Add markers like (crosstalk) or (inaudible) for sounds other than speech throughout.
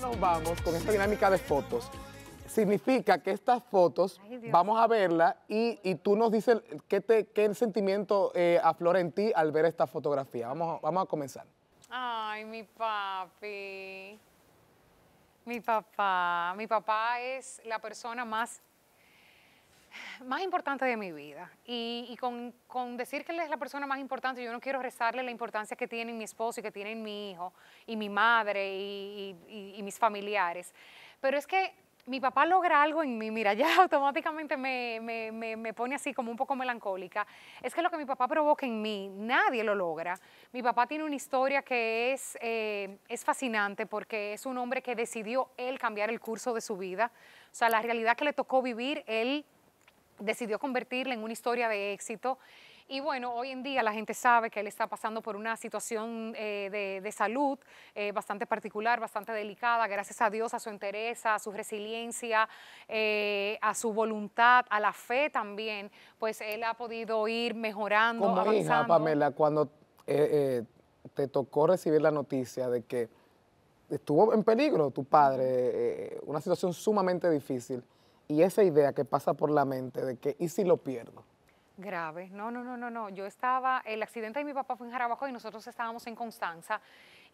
Nos vamos con esta dinámica de fotos. Significa que estas fotos vamos a verla y, tú nos dices qué, qué sentimiento eh, aflora en ti al ver esta fotografía. Vamos, vamos a comenzar. Ay, mi papi. Mi papá. Mi papá es la persona más más importante de mi vida. Y, con, decir que él es la persona más importante, yo no quiero rezarle la importancia que tienen mi esposo y que tienen mi hijo y mi madre y, mis familiares. Pero es que mi papá logra algo en mí, mira, ya (laughs) automáticamente me, pone así como un poco melancólica, es que lo que mi papá provoca en mí, nadie lo logra. Mi papá tiene una historia que es, eh, es fascinante porque es un hombre que decidió él cambiar el curso de su vida. O sea, la realidad que le tocó vivir, él decidió convertirla en una historia de éxito. Y bueno, hoy en día la gente sabe que él está pasando por una situación eh, de, salud eh, bastante particular, bastante delicada, gracias a Dios, a su entereza, a su resiliencia, eh, a su voluntad, a la fe también, pues él ha podido ir mejorando. Como avanzando. Pamela, cuando te tocó recibir la noticia de que estuvo en peligro tu padre, una situación sumamente difícil, y esa idea que pasa por la mente de que, ¿y si lo pierdo? Grave, no, no, no, no, no. Yo estaba, el accidente de mi papá fue en Jarabacoa y nosotros estábamos en Constanza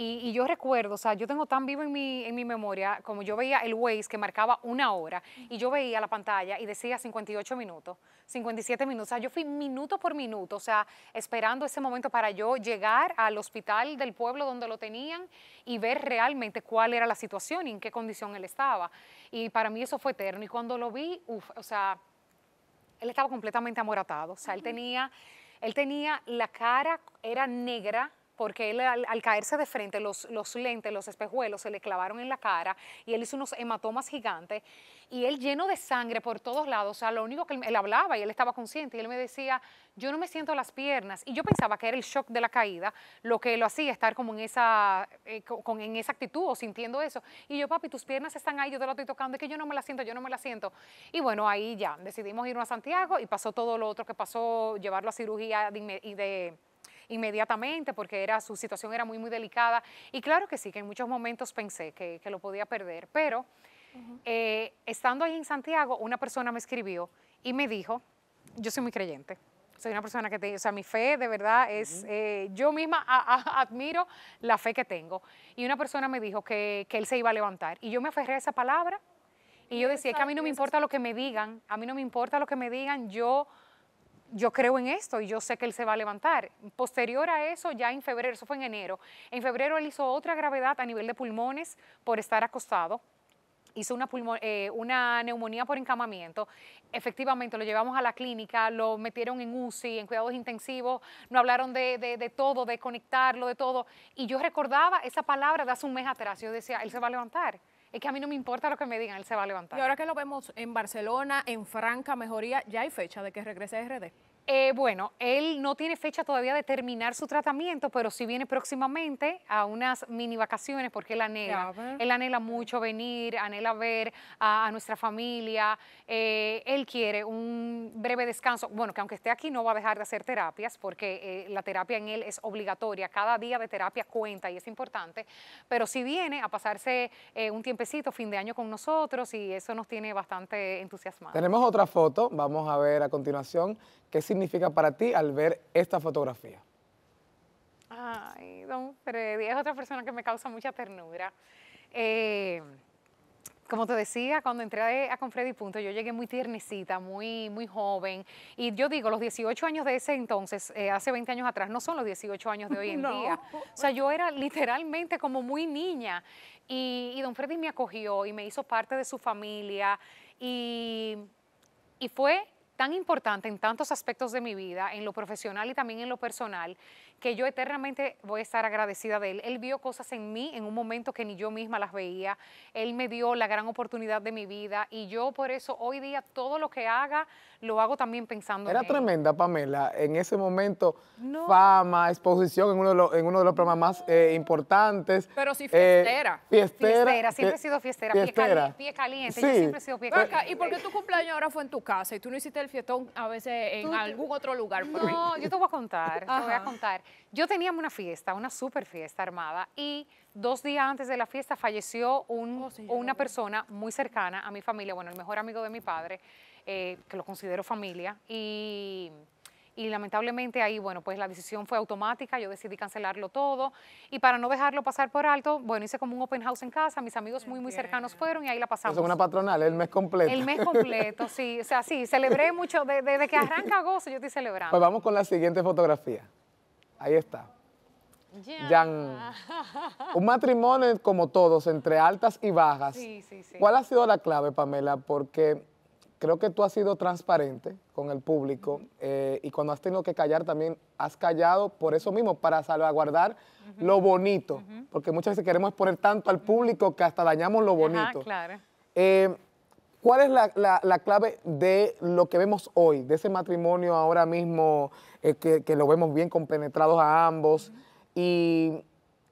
y, yo recuerdo, o sea, yo tengo tan vivo en mi, en memoria como yo veía el Waze que marcaba una hora y yo veía la pantalla y decía 58 minutos, 57 minutos. O sea, yo fui minuto por minuto, o sea, esperando ese momento para yo llegar al hospital del pueblo donde lo tenían y ver realmente cuál era la situación y en qué condición él estaba. Y para mí eso fue eterno. Y cuando lo vi, uff, o sea, él estaba completamente amoratado. O sea, él tenía, él tenía la cara, era negra porque él al, caerse de frente, los, los, lentes, los espejuelos se le clavaron en la cara y él hizo unos hematomas gigantes y él lleno de sangre por todos lados, o sea, lo único que él, hablaba y él estaba consciente y él me decía, yo no me siento las piernas y yo pensaba que era el shock de la caída lo que lo hacía estar como en esa, eh, con, en esa actitud o sintiendo eso. Y yo, papi, tus piernas están ahí, yo te las estoy tocando, es que yo no me las siento, yo no me las siento. Y bueno, ahí ya decidimos irnos a Santiago y pasó todo lo otro que pasó, llevarlo a cirugía y de inmediatamente porque era, su situación era muy, muy delicada. Y claro que sí, que en muchos momentos pensé que, lo podía perder, pero eh, estando ahí en Santiago, una persona me escribió y me dijo, yo soy muy creyente. Soy una persona que, te, o sea, mi fe de verdad es, eh, yo misma admiro la fe que tengo. Y una persona me dijo que, que él se iba a levantar. Y yo me aferré a esa palabra y yo decía es que a mí no me importa lo que me digan, a mí no me importa lo que me digan, yo yo creo en esto y yo sé que él se va a levantar. Posterior a eso, ya en febrero, eso fue en enero, en febrero él hizo otra gravedad a nivel de pulmones por estar acostado. Hizo una, eh, neumonía por encamamiento. Efectivamente, lo llevamos a la clínica, lo metieron en UCI, en cuidados intensivos, no hablaron de, de todo, de conectarlo, de todo. Y yo recordaba esa palabra de hace un mes atrás. Yo decía, él se va a levantar es que a mí no me importa lo que me digan, él se va a levantar. Y ahora que lo vemos en Barcelona, en franca mejoría, ya hay fecha de que regrese a RD. Eh, bueno, él no tiene fecha todavía de terminar su tratamiento, pero si viene próximamente a unas mini vacaciones porque él anhela. Él anhela mucho venir, anhela ver a, nuestra familia. Eh, él quiere un breve descanso. Bueno, que aunque esté aquí no va a dejar de hacer terapias porque eh, la terapia en él es obligatoria. Cada día de terapia cuenta y es importante. Pero si viene a pasarse un tiempecito, fin de año con nosotros y eso nos tiene bastante entusiasmados. Tenemos otra foto, vamos a ver a continuación qué si significa para ti al ver esta fotografía? Ay, don Freddy, es otra persona que me causa mucha ternura. Eh, como te decía, cuando entré a Freddy Punto, yo llegué muy tiernecita, muy, muy joven. Y yo digo, los 18 años de ese entonces, eh, hace 20 años atrás, no son los 18 años de hoy en (laughs) día. O sea, yo era literalmente como muy niña. Y, don Freddy me acogió y me hizo parte de su familia. Y, y fue tan importante en tantos aspectos de mi vida, en lo profesional y también en lo personal, que yo eternamente voy a estar agradecida de él. Él vio cosas en mí en un momento que ni yo misma las veía. Él me dio la gran oportunidad de mi vida y yo por eso hoy día todo lo que haga lo hago también pensando Era en él. Era tremenda, Pamela, en ese momento, fama, exposición en uno de los, en uno de los programas más eh, importantes. Pero si eh, fiestera. fiestera. siempre eh, he sido fiestera, Pie, caliente, yo siempre he sido pie ¿Y por qué tu cumpleaños ahora fue en tu casa y tú no hiciste el fiestón a veces en algún otro lugar. no, yo te voy a contar, te voy a contar. Yo teníamos una fiesta, una super fiesta armada y dos días antes de la fiesta falleció oh, una persona muy cercana a mi familia, bueno, el mejor amigo de mi padre, eh, que lo considero familia, y y lamentablemente ahí, bueno, pues la decisión fue automática, yo decidí cancelarlo todo y para no dejarlo pasar por alto, bueno, hice como un open house en casa, mis amigos muy, muy cercanos fueron y ahí la pasamos. Eso es una patronal, el mes completo. El mes completo, sí, o sea, sí, celebré (laughs) mucho, desde, que arranca gozo, yo estoy celebrando. Pues vamos con la siguiente fotografía, ahí está. Jan, un matrimonio como todos, entre altas y bajas. Sí, sí, sí. ¿Cuál ha sido la clave, Pamela? Porque creo que tú has sido transparente con el público eh, y cuando has tenido que callar también has callado por eso mismo, para salvaguardar lo bonito, porque muchas veces queremos exponer tanto al público que hasta dañamos lo bonito. claro. Eh, ¿Cuál es la, clave de lo que vemos hoy, de ese matrimonio ahora mismo eh, que, lo vemos bien compenetrados a ambos y,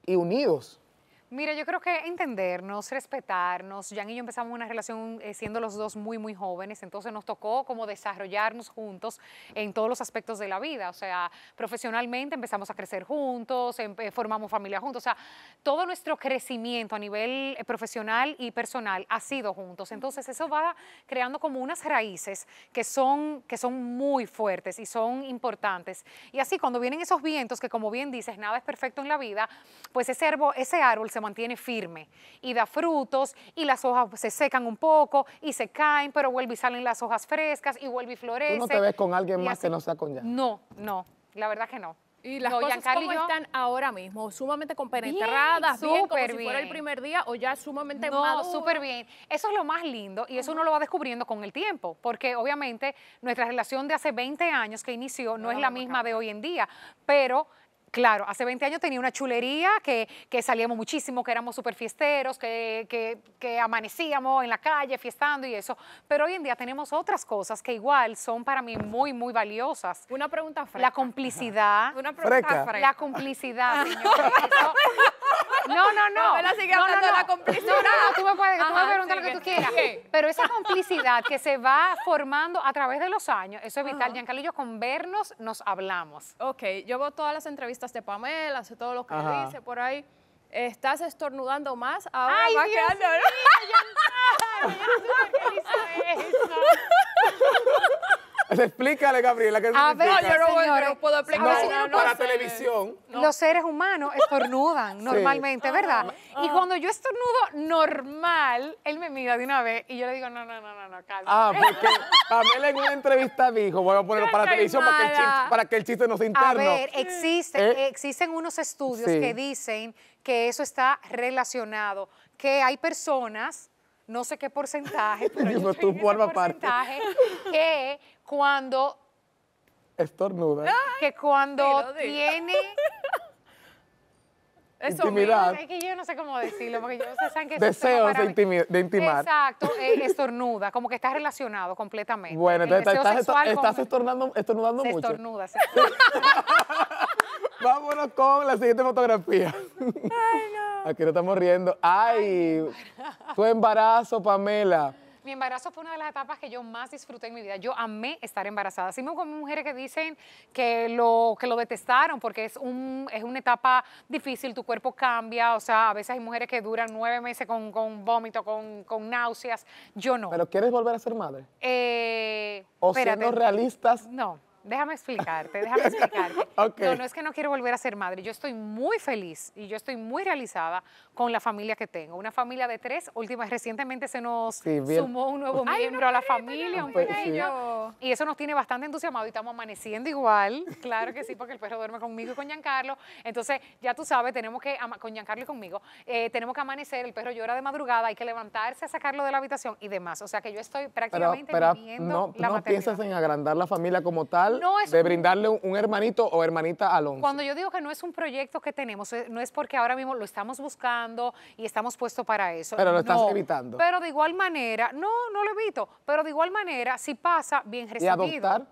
y unidos? Mira, yo creo que entendernos, respetarnos. Jan y yo empezamos una relación eh, siendo los dos muy, muy jóvenes, entonces nos tocó como desarrollarnos juntos en todos los aspectos de la vida. O sea, profesionalmente empezamos a crecer juntos, em, eh, formamos familia juntos. O sea, todo nuestro crecimiento a nivel eh, profesional y personal ha sido juntos. Entonces eso va creando como unas raíces que son, que son muy fuertes y son importantes. Y así cuando vienen esos vientos, que como bien dices, nada es perfecto en la vida, pues ese, árbol, ese árbol se mantiene firme y da frutos y las hojas se secan un poco y se caen, pero vuelve y salen las hojas frescas y vuelve y florece. ¿Tú no te ves con alguien más que no sea con ya? No, no, la verdad que no. Y las cosas cómo están ahora mismo, sumamente compenetradas, bien, bien como si fuera el primer día o ya sumamente no, súper bien. Eso es lo más lindo y eso uno lo va descubriendo con el tiempo, porque obviamente nuestra relación de hace 20 años que inició no es la misma de hoy en día, pero Claro, hace 20 años tenía una chulería que, salíamos muchísimo, que éramos súper fiesteros, que, amanecíamos en la calle fiestando y eso. Pero hoy en día tenemos otras cosas que igual son para mí muy, muy valiosas. Una pregunta fresca. La complicidad. Una pregunta fresca. La complicidad, no, no, no. sigue no, hablando no, la complicidad. No, no, tú me puedes, preguntar lo que tú quieras. Pero esa complicidad que se va formando a través de los años, eso es vital. Giancarlo y yo con vernos nos hablamos. Ok, yo veo todas las entrevistas de Pamela, sé todo lo que dice por ahí. Estás estornudando más, ahora Ay, va quedando. Mío, yo no qué hizo eso. (laughs) (laughs) Explícale, Gabriela, que A ver, no, yo no, señores, no puedo explicar. para televisión. Los seres humanos estornudan normalmente, ¿verdad? Ah, ah. Y cuando yo estornudo normal, él me mira de una vez y yo le digo, no, no, no, no, no, calma. Ah, porque también en una entrevista dijo, voy a ponerlo para televisión para que, el chiste, no se interno. A ver, existen, eh. existen unos estudios que dicen que eso está relacionado, que hay personas no sé qué porcentaje, (laughs) pero yo estoy en ese porcentaje que cuando... Estornuda. Que cuando tiene... (laughs) Eso intimidad. es que yo no sé cómo decirlo, porque yo no sé saben que deseos de, intimidad. intimar. Exacto, eh, estornuda, como que está relacionado completamente. Bueno, entonces estás, estás, estornudando mucho. Estornuda, se estornuda. (laughs) Vámonos con la siguiente fotografía. Ay, no. Aquí no estamos riendo. Ay, fue tu embarazo, Pamela mi embarazo fue una de las etapas que yo más disfruté en mi vida. Yo amé estar embarazada. Así como mujeres que dicen que lo, que lo detestaron porque es, un, es una etapa difícil, tu cuerpo cambia. O sea, a veces hay mujeres que duran nueve meses con, con vómito, con, náuseas. Yo no. ¿Pero quieres volver a ser madre? Eh, ¿O espérate. siendo realistas? No déjame explicarte, déjame explicarte. (laughs) No, es que no quiero volver a ser madre, yo estoy muy feliz y yo estoy muy realizada con la familia que tengo, una familia de tres, últimas recientemente se nos sumó un nuevo miembro a la familia, un pues pequeño, y eso nos tiene bastante entusiasmado y estamos amaneciendo igual, claro que sí, porque el perro duerme conmigo y con Giancarlo, entonces ya tú sabes, tenemos que, con Giancarlo y conmigo, eh, tenemos que amanecer, el perro llora de madrugada, hay que levantarse a sacarlo de la habitación y demás, o sea que yo estoy prácticamente pero, no piensas en agrandar la familia como tal de brindarle un, hermanito o hermanita al hombre Cuando yo digo que no es un proyecto que tenemos, eh, no es porque ahora mismo lo estamos buscando y estamos puestos para eso. Pero lo estás evitando. Pero de igual manera, no, no lo evito, pero de igual manera, si pasa, bien recibido. ¿Y adoptar?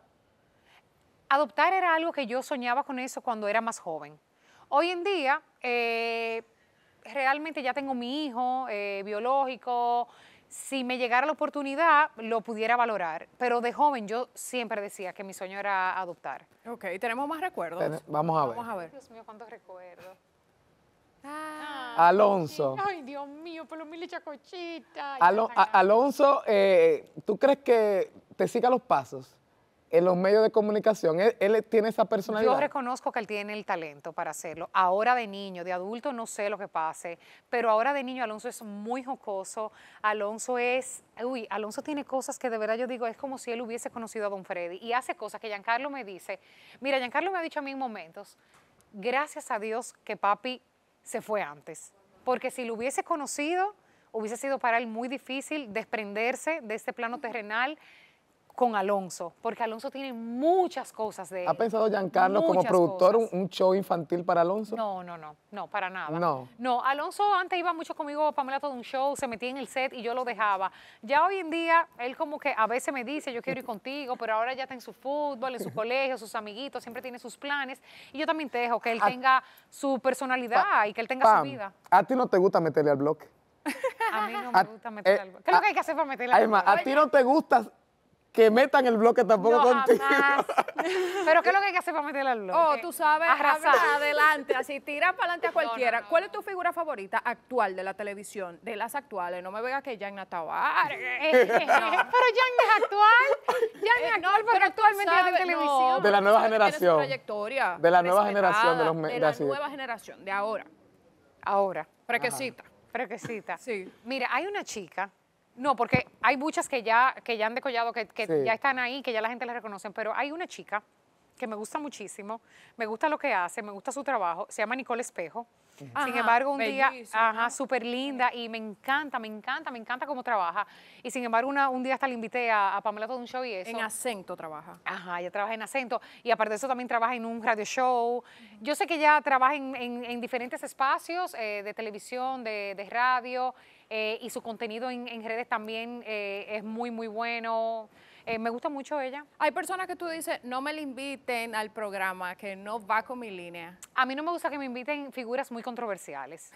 Adoptar era algo que yo soñaba con eso cuando era más joven. Hoy en día, eh, realmente ya tengo mi hijo eh, biológico, si me llegara la oportunidad, lo pudiera valorar. Pero de joven yo siempre decía que mi sueño era adoptar. Ok, ¿tenemos más recuerdos? vamos a ver. Vamos a ver. Dios mío, cuántos recuerdos. Ah. Ah. Alonso. Ay, Dios mío, por mil chacochita. Alonso, eh, ¿tú crees que te siga los pasos? en los medios de comunicación. Él, tiene esa personalidad. Yo reconozco que él tiene el talento para hacerlo. Ahora de niño, de adulto no sé lo que pase, pero ahora de niño Alonso es muy jocoso. Alonso es, uy, Alonso tiene cosas que de verdad yo digo, es como si él hubiese conocido a Don Freddy y hace cosas que Giancarlo me dice. Mira, Giancarlo me ha dicho a mí en momentos, gracias a Dios que papi se fue antes, porque si lo hubiese conocido, hubiese sido para él muy difícil desprenderse de este plano terrenal con Alonso, porque Alonso tiene muchas cosas de él. ¿Ha pensado Giancarlo como productor un, show infantil para Alonso? No, no, no, no, para nada. No. No, Alonso antes iba mucho conmigo Pamela todo un show, se metía en el set y yo lo dejaba. Ya hoy en día, él como que a veces me dice, yo quiero ir contigo, pero ahora ya está en su fútbol, en su (laughs) colegio, sus amiguitos, siempre tiene sus planes. Y yo también te dejo que él tenga su personalidad y que él tenga su vida. ¿A ti no te gusta meterle al bloque? (laughs) a mí no me gusta meterle eh, al bloque. ¿Qué es lo que hay que hacer para meterle al bloque? a ti no te gusta que metan el bloque tampoco no, contigo. (laughs) Pero ¿qué es lo que hay que hacer para meter al bloque? Oh, tú sabes, Arrasar. adelante, así tira para adelante a cualquiera. ¿Cuál es tu figura favorita actual de la televisión, de las actuales? No me veas que Yanna Tavares. Eh, (laughs) eh, eh, pero Yanna es actual. Ya es actual, pero, actualmente es de televisión. De la nueva generación. de la nueva generación. De, los de la nueva generación, de ahora. Ahora. Frequecita. Frequecita. Sí. Mira, hay una chica no, porque hay muchas que ya, que ya han decollado, que, que ya están ahí, que ya la gente les reconoce, pero hay una chica que me gusta muchísimo, me gusta lo que hace, me gusta su trabajo, se llama Nicole Espejo. sin embargo, un día, ajá, súper linda y me encanta, me encanta, me encanta cómo trabaja. Y sin embargo, un día hasta le invité a, a Pamela todo un show y eso. En acento trabaja. Ajá, ella trabaja en acento y aparte de eso también trabaja en un radio show. Yo sé que ella trabaja en, diferentes espacios eh, de televisión, de, de radio eh, y su contenido en, redes también eh, es muy, muy bueno. Eh, me gusta mucho ella. Hay personas que tú dices, no me la inviten al programa, que no va con mi línea. A mí no me gusta que me inviten figuras muy controversiales.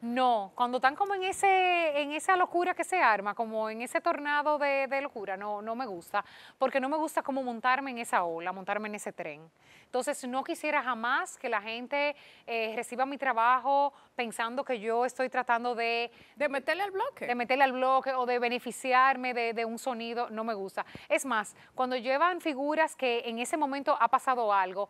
No, cuando están como en ese, en esa locura que se arma, como en ese tornado de, locura, no, no me gusta, porque no me gusta como montarme en esa ola, montarme en ese tren. Entonces no quisiera jamás que la gente eh, reciba mi trabajo pensando que yo estoy tratando de... De meterle al bloque. De meterle al bloque o de beneficiarme de, de un sonido, no me gusta. Es más, cuando llevan figuras que en ese momento ha pasado algo,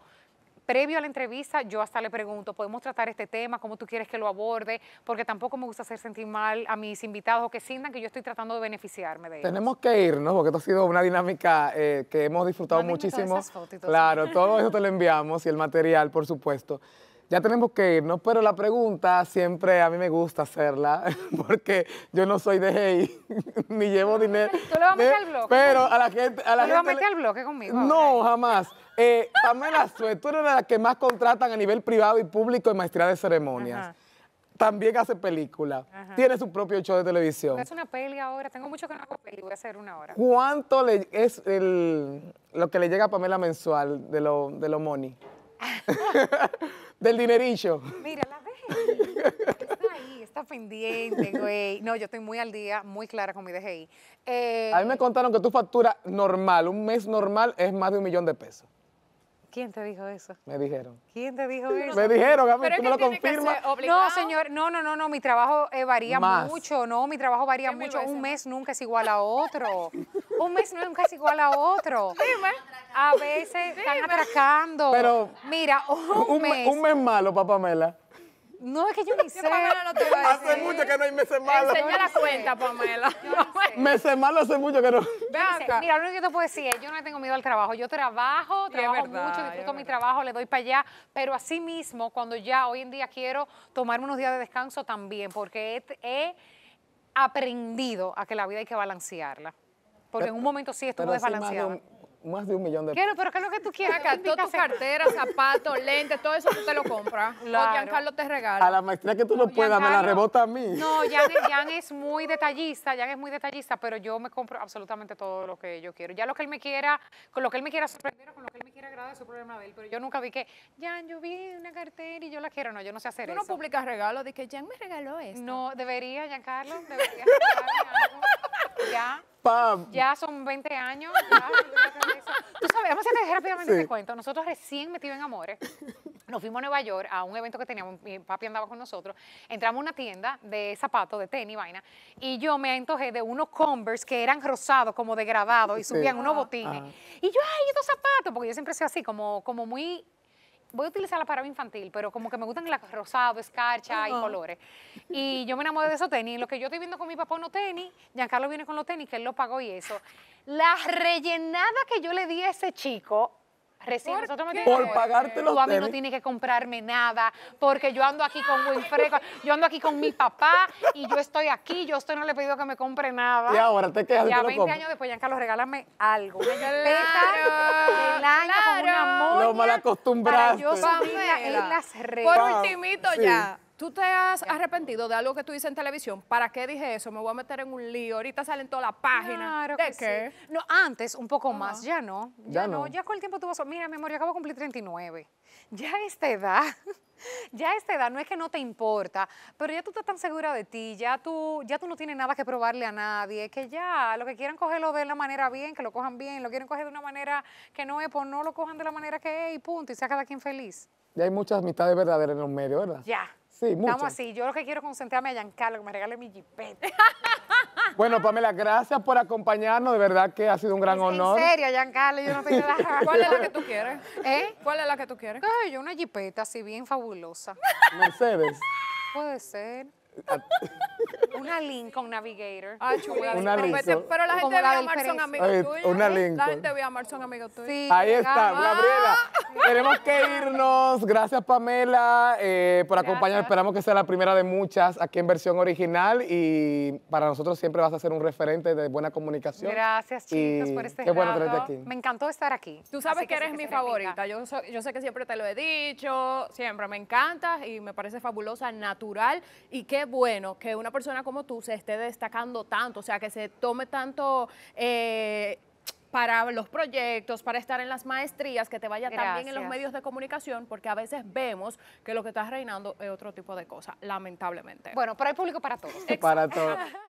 previo a la entrevista yo hasta le pregunto, ¿podemos tratar este tema? ¿Cómo tú quieres que lo aborde? Porque tampoco me gusta hacer sentir mal a mis invitados o que sientan que yo estoy tratando de beneficiarme de ellos. Tenemos que irnos porque esto ha sido una dinámica eh, que hemos disfrutado muchísimo. claro, todo eso te lo (laughs) enviamos y el material, por supuesto. Ya tenemos que irnos, pero la pregunta siempre a mí me gusta hacerla, (laughs) porque yo no soy de hey, (laughs) ni llevo dinero. ¿Tú le vas a meter al bloque? Pero a la gente... A la ¿Tú le vas a meter al bloque conmigo? No, jamás. Eh, Pamela (laughs) Sue, tú eres la que más contratan a nivel privado y público en maestría de ceremonias. también hace película. Tiene su propio show de televisión. Es una peli ahora. Tengo mucho que no hago peli. Voy a hacer una hora. ¿Cuánto le, es lo que le llega a Pamela mensual de lo, de money? (laughs) Del dinerillo. Mira, la DGI está ahí, está pendiente, güey. No, yo estoy muy al día, muy clara con mi DGI. a mí me eh, contaron que tu factura normal, un mes normal, es más de un millón de pesos. ¿Quién te dijo eso? Me dijeron. ¿Quién te dijo eso? Me dijeron, tú me lo confirmas. No, señor, no, no, no, no, mi trabajo eh, varía mucho, no, mi trabajo varía mucho. Un mes nunca es igual a otro. Un mes nunca es igual a otro. (laughs) A veces están atracando. Pero. Mira, un, mes. Un mes malo, papá no, es que yo (laughs) ni sé. no te Hace mucho que no hay meses malos. Enseña la cuenta, Pamela. (laughs) Meses malos hace mucho que no. Mira, lo único que te puedo decir es, yo no tengo miedo al trabajo. Yo trabajo, trabajo mucho, disfruto mi trabajo, le doy para allá. Pero así mismo, cuando ya hoy en día quiero tomarme unos días de descanso también, porque he aprendido a que la vida hay que balancearla. Porque en un momento sí estuvo desbalanceada más de un millón de pesos. pero ¿qué es lo que tú quieras? Acá, tu cartera, zapatos, (laughs) lentes, todo eso tú te lo compras. O Giancarlo te regala. A la maestría que tú no, puedas, me la rebota a mí. No, Jan, es muy detallista, Jan es muy detallista, pero yo me compro absolutamente todo lo que yo quiero. Ya lo que él me quiera, con lo que él me quiera sorprender o con lo que él me quiera agradar es un problema de él, pero yo nunca vi que, Jan, yo vi una cartera y yo la quiero. No, yo no sé hacer eso. Tú no publicas regalos de que Jan me regaló esto. No, debería, Giancarlo, debería. (laughs) Ya. Pam. Ya son 20 años. Ya, te cuento, nosotros recién metidos en Amores, (laughs) nos fuimos a Nueva York a un evento que teníamos, mi papi andaba con nosotros, entramos a una tienda de zapatos, de tenis, vaina, y yo me antojé de unos Converse que eran rosados, como degradados, y subían unos ah, botines. Ah. Y yo, ay, estos zapatos, porque yo siempre soy así, como, como muy voy a utilizar la palabra infantil, pero como que me gustan los rosados, escarcha y colores. Y yo me enamoré de esos tenis. Lo que yo estoy viendo con mi papá no tenis, Giancarlo viene con los tenis, que él lo pagó y eso. La rellenada que yo le di a ese chico, Recién, ¿Por nosotros me pagarte Tú a mí no tienes que comprarme nada, porque yo ando aquí con Winfrey yo ando aquí con mi papá y yo estoy aquí, yo estoy no le he pedido que me compre nada. Y ahora te quedas. Ya 20 años después, Carlos regálame algo. claro, el año claro. Lo mal Yo las redes. Por ultimito ya. ¿Tú te has arrepentido de algo que tú dices en televisión? ¿Para qué dije eso? Me voy a meter en un lío. Ahorita salen toda la página. No, antes un poco más, ya no. Ya, no. Ya con el tiempo tú vas a... Mira, mi amor, yo acabo de cumplir 39. Ya a esta edad, (laughs) ya a esta edad, no es que no te importa, pero ya tú estás tan segura de ti, ya tú, ya tú no tienes nada que probarle a nadie, que ya lo que quieran cogerlo de la manera bien, que lo cojan bien, lo quieren coger de una manera que no es, pues no lo cojan de la manera que es y punto, y sea cada quien feliz. Ya hay muchas mitades verdaderas en los medio, ¿verdad? Ya. Sí, así. Yo lo que quiero es concentrarme a Giancarlo, que me regale mi jipeta. (laughs) Bueno, Pamela, gracias por acompañarnos. De verdad que ha sido un gran honor. En serio, Giancarlo, yo no te (laughs) ¿Cuál es la que tú quieres? ¿Eh? ¿Cuál es la que tú quieres? yo una jipeta así bien fabulosa. Mercedes. Puede ser. (laughs) Una link con Navigator. Ah, chula. Una Pero la gente de Mar son amigos tuyos. Una ¿eh? La gente de Mar son amigos tuyos. Ahí está, Gabriela. Ah. Tenemos que irnos. Gracias, Pamela, eh, por acompañarnos. Esperamos que sea la primera de muchas aquí en versión original y para nosotros siempre vas a ser un referente de buena comunicación. Gracias, chicos, por este Qué bueno tenerte aquí. Me encantó estar aquí. Tú sabes que, eres mi favorita. Yo, yo sé que siempre te lo he dicho, siempre me encantas y me parece fabulosa, natural y qué bueno que una persona como tú se esté destacando tanto, o sea, que se tome tanto... Eh, para los proyectos, para estar en las maestrías, que te vaya también en los medios de comunicación, porque a veces vemos que lo que estás reinando es otro tipo de cosas, lamentablemente. Bueno, pero hay público para todos. para todos. (laughs)